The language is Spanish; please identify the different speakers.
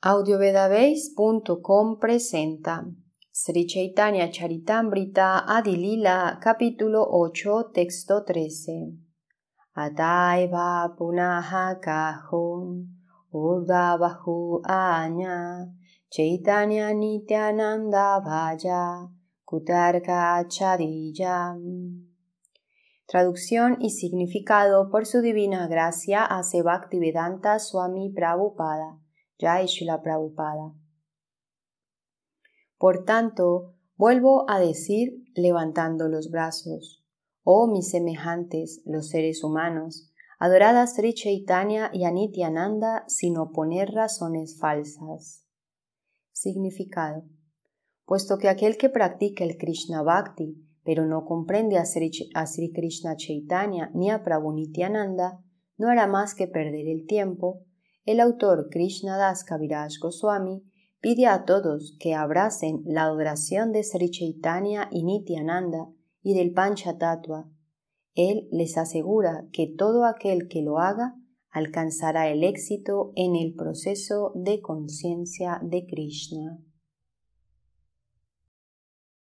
Speaker 1: audiovedabase.com presenta Sri Chaitanya Charitamrita Adilila capítulo 8 texto 13 Ataiva punaha kahum urdavahu anya Chaitanya nityananda vaya kutarka chadiyam Traducción y significado por su divina gracia a Sebaktivedanta Swami Prabhupada ya la Prabhupada. Por tanto, vuelvo a decir levantando los brazos, oh mis semejantes, los seres humanos, adorad a Sri Chaitanya y a Nityananda sin oponer razones falsas. Significado. Puesto que aquel que practica el Krishna Bhakti, pero no comprende a Sri, a Sri Krishna Chaitanya ni a Prabhu Nityananda, no hará más que perder el tiempo el autor Das Kaviraj Goswami pide a todos que abracen la adoración de Sri Chaitanya y Nityananda y del Panchatattva. Él les asegura que todo aquel que lo haga alcanzará el éxito en el proceso de conciencia de Krishna.